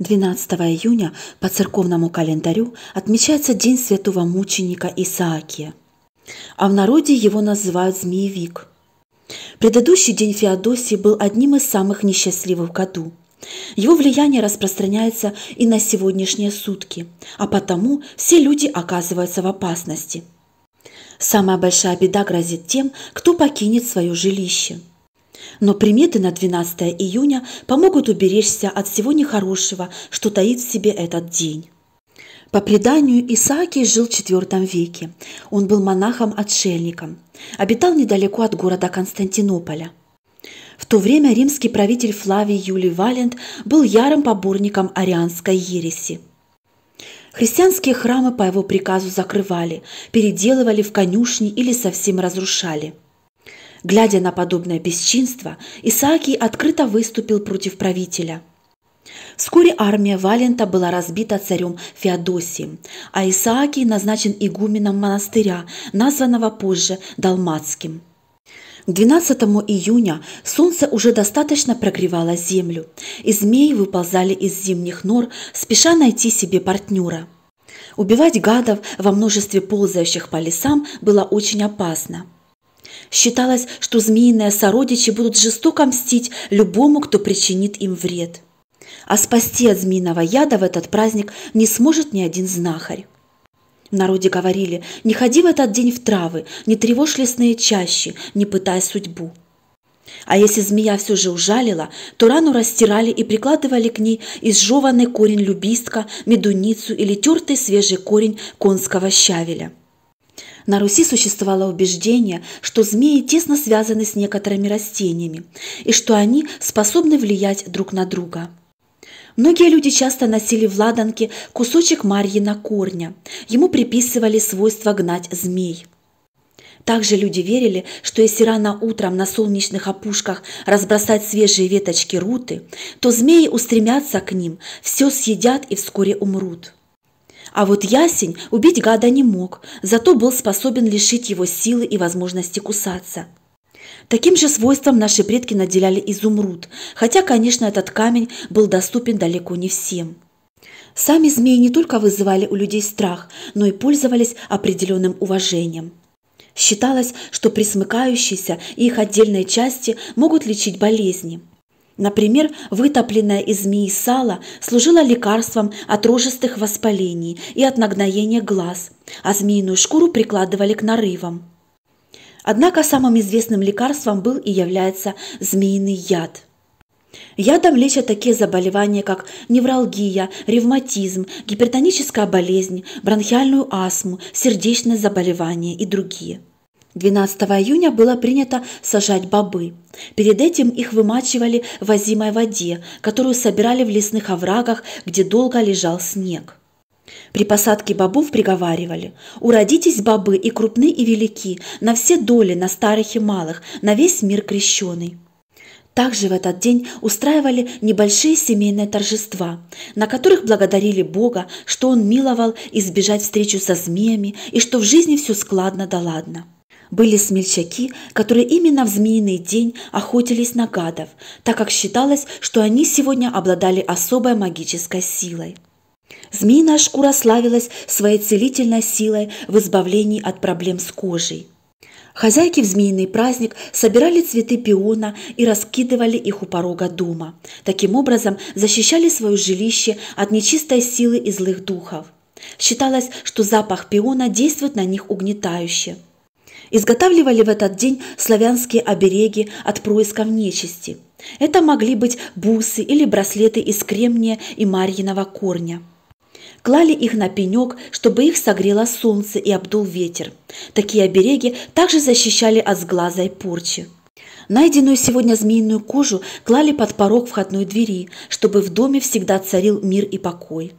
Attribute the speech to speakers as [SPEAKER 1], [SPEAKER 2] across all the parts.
[SPEAKER 1] 12 июня по церковному календарю отмечается День святого мученика Исаакия, а в народе его называют «змеевик». Предыдущий день Феодосии был одним из самых несчастливых в году. Его влияние распространяется и на сегодняшние сутки, а потому все люди оказываются в опасности. Самая большая беда грозит тем, кто покинет свое жилище – но приметы на 12 июня помогут уберечься от всего нехорошего, что таит в себе этот день. По преданию, Исаакий жил в IV веке. Он был монахом-отшельником. Обитал недалеко от города Константинополя. В то время римский правитель Флавий Юлий Валент был ярым поборником арианской ереси. Христианские храмы по его приказу закрывали, переделывали в конюшни или совсем разрушали – Глядя на подобное бесчинство, Исаакий открыто выступил против правителя. Вскоре армия Валента была разбита царем Феодосием, а Исаакий назначен игуменом монастыря, названного позже Далматским. К 12 июня солнце уже достаточно прогревало землю, и змеи выползали из зимних нор, спеша найти себе партнера – Убивать гадов во множестве ползающих по лесам было очень опасно. Считалось, что змеиные сородичи будут жестоко мстить любому, кто причинит им вред. А спасти от змеиного яда в этот праздник не сможет ни один знахарь. В народе говорили, не ходи в этот день в травы, не тревожь лесные чащи, не пытай судьбу. А если змея все же ужалила, то рану растирали и прикладывали к ней изжеванный корень любистка, медуницу или тертый свежий корень конского щавеля – на Руси существовало убеждение, что змеи тесно связаны с некоторыми растениями и что они способны влиять друг на друга. Многие люди часто носили в ладанке кусочек марьи на корня. Ему приписывали свойство гнать змей. Также люди верили, что если рано утром на солнечных опушках разбросать свежие веточки руты, то змеи устремятся к ним, все съедят и вскоре умрут. А вот ясень убить гада не мог, зато был способен лишить его силы и возможности кусаться. Таким же свойством наши предки наделяли изумруд, хотя, конечно, этот камень был доступен далеко не всем. Сами змеи не только вызывали у людей страх, но и пользовались определенным уважением. Считалось, что присмыкающиеся и их отдельные части могут лечить болезни – Например, вытопленное из змеи сало служило лекарством от рожистых воспалений и от нагноения глаз, а змеиную шкуру прикладывали к нарывам. Однако самым известным лекарством был и является змеиный яд. Ядом лечат такие заболевания, как невралгия, ревматизм, гипертоническая болезнь, бронхиальную астму, сердечные заболевания и другие – 12 июня было принято сажать бобы. Перед этим их вымачивали в озимой воде, которую собирали в лесных оврагах, где долго лежал снег. При посадке бобов приговаривали «Уродитесь бобы и крупны и велики, на все доли, на старых и малых, на весь мир крещеный». Также в этот день устраивали небольшие семейные торжества, на которых благодарили Бога, что Он миловал избежать встречу со змеями и что в жизни все складно да ладно. Были смельчаки, которые именно в змеиный день охотились на гадов, так как считалось, что они сегодня обладали особой магической силой. Змеиная шкура славилась своей целительной силой в избавлении от проблем с кожей. Хозяйки в змеиный праздник собирали цветы пиона и раскидывали их у порога дома. Таким образом защищали свое жилище от нечистой силы и злых духов. Считалось, что запах пиона действует на них угнетающе. Изготавливали в этот день славянские обереги от происков нечисти. Это могли быть бусы или браслеты из кремния и марьиного корня. Клали их на пенек, чтобы их согрело солнце и обдул ветер. Такие обереги также защищали от сглаза и порчи. Найденную сегодня змеиную кожу клали под порог входной двери, чтобы в доме всегда царил мир и покой.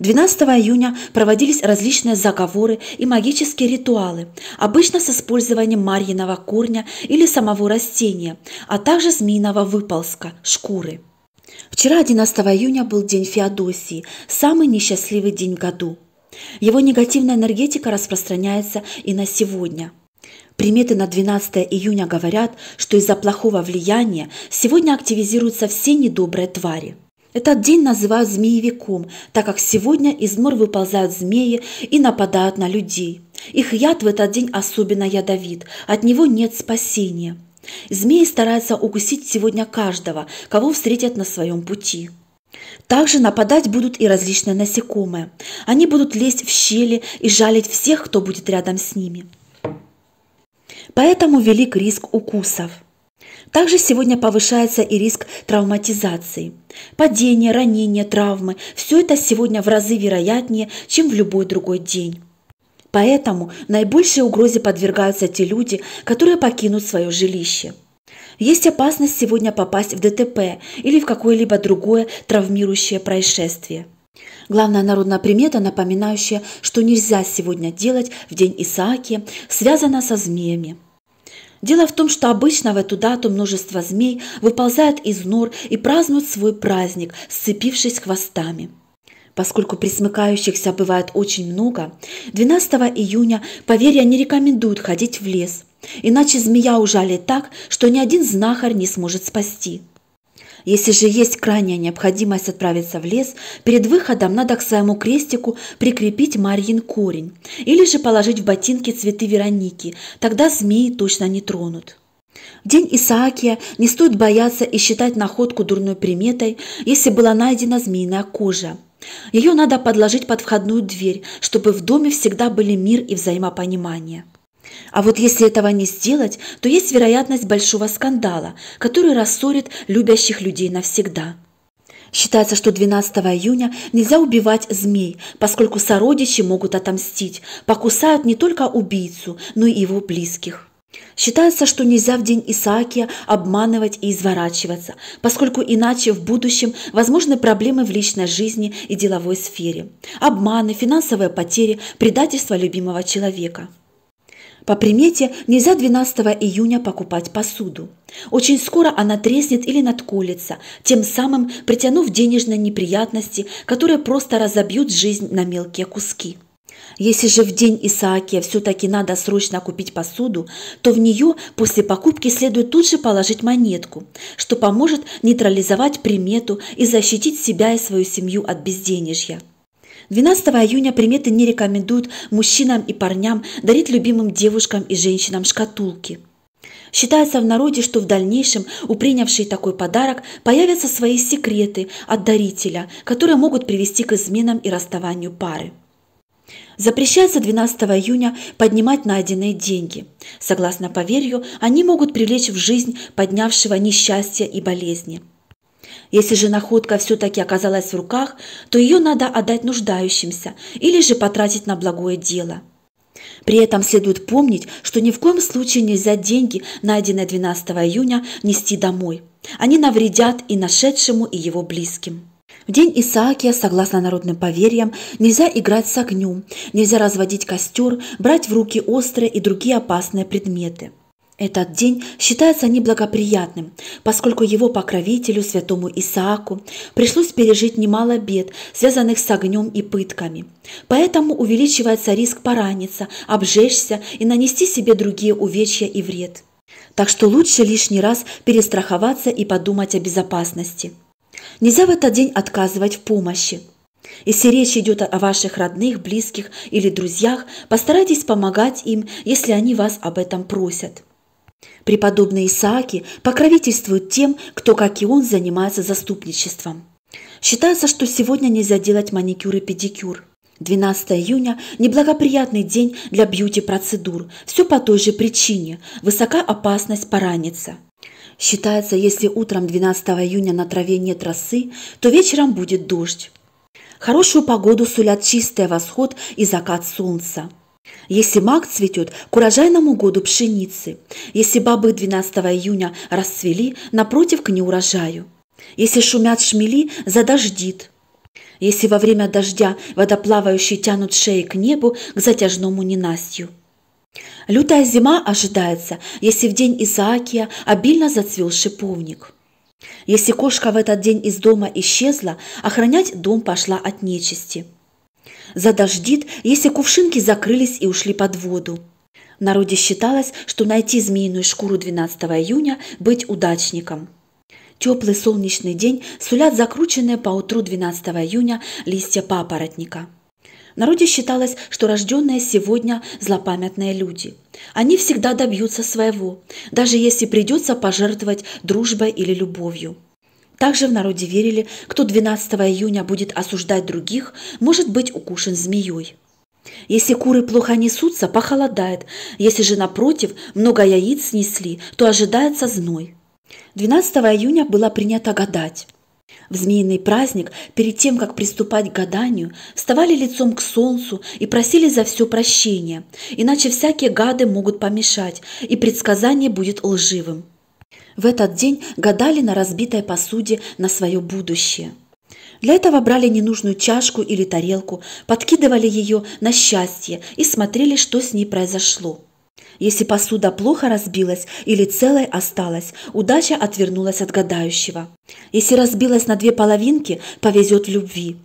[SPEAKER 1] 12 июня проводились различные заговоры и магические ритуалы, обычно с использованием марьиного корня или самого растения, а также змеиного выползка – шкуры. Вчера, 11 июня, был день Феодосии, самый несчастливый день в году. Его негативная энергетика распространяется и на сегодня. Приметы на 12 июня говорят, что из-за плохого влияния сегодня активизируются все недобрые твари – этот день называют змеевиком, так как сегодня из мор выползают змеи и нападают на людей. Их яд в этот день особенно ядовит, от него нет спасения. Змеи стараются укусить сегодня каждого, кого встретят на своем пути. Также нападать будут и различные насекомые. Они будут лезть в щели и жалить всех, кто будет рядом с ними. Поэтому велик риск укусов – также сегодня повышается и риск травматизации. Падения, ранения, травмы – все это сегодня в разы вероятнее, чем в любой другой день. Поэтому наибольшей угрозе подвергаются те люди, которые покинут свое жилище. Есть опасность сегодня попасть в ДТП или в какое-либо другое травмирующее происшествие. Главная народная примета, напоминающая, что нельзя сегодня делать в день Исаакия, связана со змеями – Дело в том, что обычно в эту дату множество змей выползают из нор и празднуют свой праздник, сцепившись хвостами. Поскольку присмыкающихся бывает очень много, 12 июня поверья не рекомендуют ходить в лес, иначе змея ужалит так, что ни один знахарь не сможет спасти – если же есть крайняя необходимость отправиться в лес, перед выходом надо к своему крестику прикрепить Марьин корень или же положить в ботинки цветы Вероники, тогда змеи точно не тронут. В день Исаакия не стоит бояться и считать находку дурной приметой, если была найдена змеиная кожа. Ее надо подложить под входную дверь, чтобы в доме всегда были мир и взаимопонимание. А вот если этого не сделать, то есть вероятность большого скандала, который рассорит любящих людей навсегда. Считается, что 12 июня нельзя убивать змей, поскольку сородичи могут отомстить, покусают не только убийцу, но и его близких. Считается, что нельзя в день Исаакия обманывать и изворачиваться, поскольку иначе в будущем возможны проблемы в личной жизни и деловой сфере. Обманы, финансовые потери, предательство любимого человека – по примете нельзя 12 июня покупать посуду. Очень скоро она треснет или надколется, тем самым притянув денежные неприятности, которые просто разобьют жизнь на мелкие куски. Если же в день Исаакия все-таки надо срочно купить посуду, то в нее после покупки следует тут же положить монетку, что поможет нейтрализовать примету и защитить себя и свою семью от безденежья. 12 июня приметы не рекомендуют мужчинам и парням дарить любимым девушкам и женщинам шкатулки. Считается в народе, что в дальнейшем у принявшей такой подарок появятся свои секреты от дарителя, которые могут привести к изменам и расставанию пары. Запрещается 12 июня поднимать найденные деньги. Согласно поверью, они могут привлечь в жизнь поднявшего несчастья и болезни – если же находка все-таки оказалась в руках, то ее надо отдать нуждающимся или же потратить на благое дело. При этом следует помнить, что ни в коем случае нельзя деньги, найденные 12 июня, нести домой. Они навредят и нашедшему, и его близким. В день Исаакия, согласно народным поверьям, нельзя играть с огнем, нельзя разводить костер, брать в руки острые и другие опасные предметы – этот день считается неблагоприятным, поскольку его покровителю, святому Исааку, пришлось пережить немало бед, связанных с огнем и пытками. Поэтому увеличивается риск пораниться, обжечься и нанести себе другие увечья и вред. Так что лучше лишний раз перестраховаться и подумать о безопасности. Нельзя в этот день отказывать в помощи. Если речь идет о ваших родных, близких или друзьях, постарайтесь помогать им, если они вас об этом просят. Преподобные Исааки покровительствуют тем, кто, как и он, занимается заступничеством. Считается, что сегодня нельзя делать маникюр и педикюр. 12 июня – неблагоприятный день для бьюти-процедур. Все по той же причине – высока опасность пораниться. Считается, если утром 12 июня на траве нет росы, то вечером будет дождь. Хорошую погоду сулят чистый восход и закат солнца. Если мак цветет к урожайному году пшеницы, если бобы 12 июня расцвели, напротив, к неурожаю, если шумят шмели, задождит, если во время дождя водоплавающие тянут шеи к небу, к затяжному ненастью. Лютая зима ожидается, если в день Исаакия обильно зацвел шиповник. Если кошка в этот день из дома исчезла, охранять дом пошла от нечисти – Задождит, если кувшинки закрылись и ушли под воду. В народе считалось, что найти змеиную шкуру 12 июня – быть удачником. Теплый солнечный день сулят закрученные по утру 12 июня листья папоротника. В народе считалось, что рожденные сегодня злопамятные люди. Они всегда добьются своего, даже если придется пожертвовать дружбой или любовью. Также в народе верили, кто 12 июня будет осуждать других, может быть укушен змеей. Если куры плохо несутся, похолодает. Если же напротив много яиц снесли, то ожидается зной. 12 июня было принято гадать. В змеиный праздник, перед тем, как приступать к гаданию, вставали лицом к солнцу и просили за все прощение, иначе всякие гады могут помешать, и предсказание будет лживым. В этот день гадали на разбитой посуде на свое будущее. Для этого брали ненужную чашку или тарелку, подкидывали ее на счастье и смотрели, что с ней произошло. Если посуда плохо разбилась или целой осталась, удача отвернулась от гадающего. Если разбилась на две половинки, повезет в любви.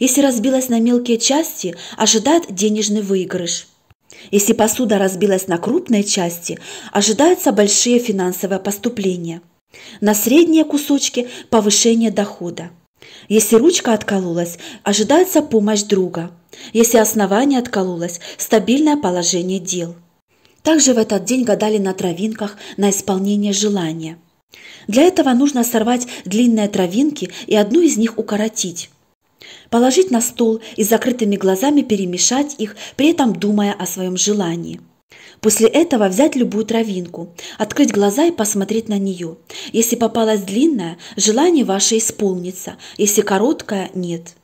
[SPEAKER 1] Если разбилась на мелкие части, ожидает денежный выигрыш – если посуда разбилась на крупные части, ожидаются большие финансовые поступления. На средние кусочки – повышение дохода. Если ручка откололась, ожидается помощь друга. Если основание откололось – стабильное положение дел. Также в этот день гадали на травинках на исполнение желания. Для этого нужно сорвать длинные травинки и одну из них укоротить положить на стол и закрытыми глазами перемешать их, при этом думая о своем желании. После этого взять любую травинку, открыть глаза и посмотреть на нее. Если попалась длинная, желание ваше исполнится, если короткая – нет.